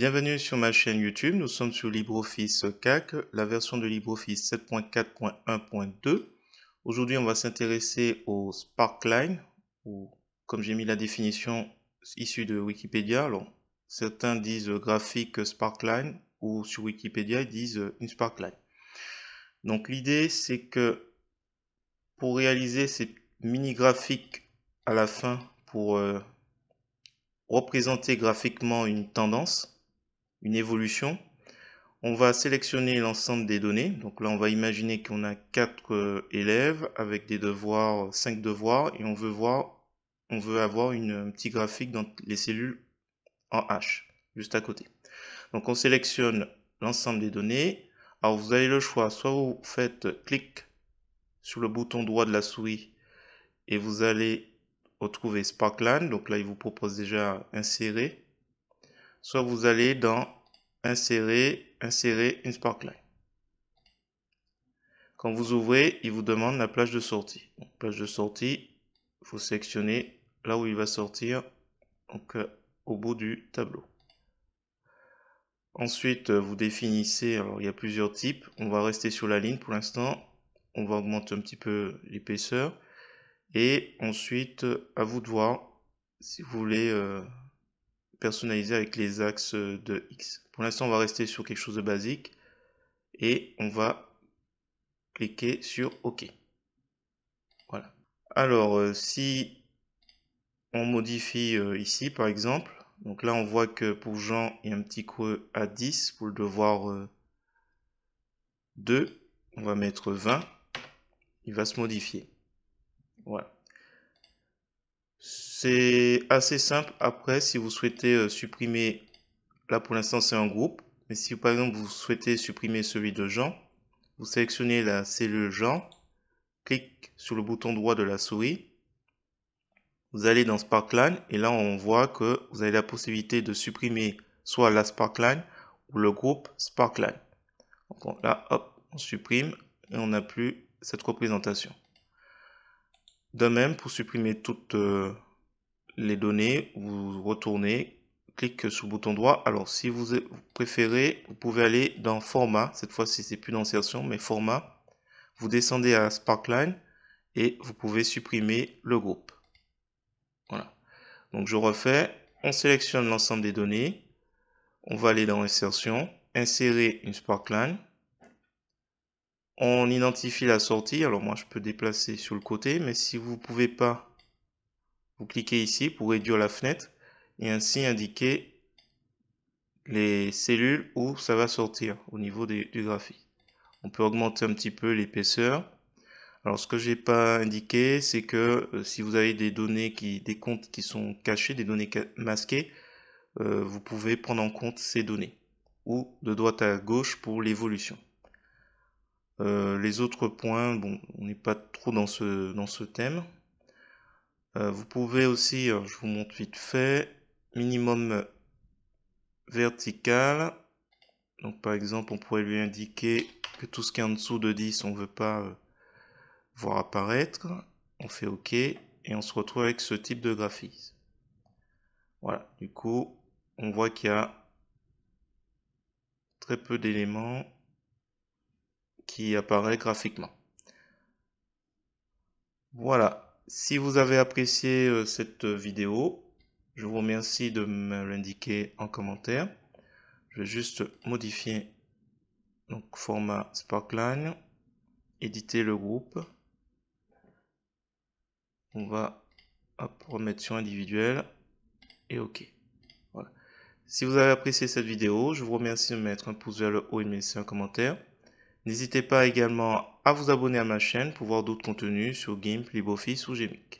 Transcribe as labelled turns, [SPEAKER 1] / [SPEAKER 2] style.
[SPEAKER 1] Bienvenue sur ma chaîne YouTube, nous sommes sur LibreOffice CAC, la version de LibreOffice 7.4.1.2. Aujourd'hui, on va s'intéresser au Sparkline, ou comme j'ai mis la définition issue de Wikipédia, alors certains disent graphique Sparkline, ou sur Wikipédia, ils disent une Sparkline. Donc l'idée, c'est que pour réaliser ces mini graphiques à la fin, pour euh, représenter graphiquement une tendance, une évolution. On va sélectionner l'ensemble des données. Donc là, on va imaginer qu'on a quatre euh, élèves avec des devoirs, cinq devoirs, et on veut voir, on veut avoir une, petite petit graphique dans les cellules en H, juste à côté. Donc on sélectionne l'ensemble des données. Alors vous avez le choix, soit vous faites clic sur le bouton droit de la souris et vous allez retrouver Sparkline. Donc là, il vous propose déjà insérer soit vous allez dans Insérer, Insérer une sparkline. Quand vous ouvrez, il vous demande la plage de sortie. plage de sortie, il faut sélectionner là où il va sortir, donc euh, au bout du tableau. Ensuite, euh, vous définissez, alors il y a plusieurs types, on va rester sur la ligne pour l'instant, on va augmenter un petit peu l'épaisseur, et ensuite, euh, à vous de voir si vous voulez personnaliser avec les axes de X. Pour l'instant, on va rester sur quelque chose de basique et on va cliquer sur OK. Voilà. Alors, euh, si on modifie euh, ici, par exemple, donc là, on voit que pour Jean, il y a un petit creux à 10 pour le devoir 2. Euh, on va mettre 20. Il va se modifier. Voilà. C'est assez simple. Après, si vous souhaitez euh, supprimer, là pour l'instant c'est un groupe, mais si par exemple vous souhaitez supprimer celui de Jean, vous sélectionnez la cellule Jean, clique sur le bouton droit de la souris, vous allez dans Sparkline et là on voit que vous avez la possibilité de supprimer soit la Sparkline ou le groupe Sparkline. là, hop, on supprime et on n'a plus cette représentation. De même, pour supprimer toutes euh, les données, vous retournez, cliquez sur le bouton droit. Alors, si vous préférez, vous pouvez aller dans Format. Cette fois-ci, c'est plus dans Insertion, mais Format. Vous descendez à Sparkline et vous pouvez supprimer le groupe. Voilà. Donc, je refais. On sélectionne l'ensemble des données. On va aller dans Insertion, Insérer une Sparkline on identifie la sortie. Alors moi, je peux déplacer sur le côté, mais si vous ne pouvez pas, vous cliquez ici pour réduire la fenêtre et ainsi indiquer les cellules où ça va sortir au niveau des, du graphique. On peut augmenter un petit peu l'épaisseur. Alors ce que j'ai pas indiqué, c'est que euh, si vous avez des données qui, des comptes qui sont cachés, des données masquées, euh, vous pouvez prendre en compte ces données ou de droite à gauche pour l'évolution. Euh, les autres points, bon, on n'est pas trop dans ce, dans ce thème. Euh, vous pouvez aussi, je vous montre vite fait, minimum vertical. Donc par exemple, on pourrait lui indiquer que tout ce qui est en dessous de 10, on ne veut pas euh, voir apparaître. On fait OK et on se retrouve avec ce type de graphisme. Voilà, du coup, on voit qu'il y a très peu d'éléments apparaît graphiquement. Voilà, si vous avez apprécié euh, cette vidéo, je vous remercie de me l'indiquer en commentaire. Je vais juste modifier donc format Sparkline, éditer le groupe. On va remettre sur individuel et OK. Voilà. Si vous avez apprécié cette vidéo, je vous remercie de mettre un pouce vers le haut et de un commentaire. N'hésitez pas également à vous abonner à ma chaîne pour voir d'autres contenus sur GIMP, LibreOffice ou Gemic.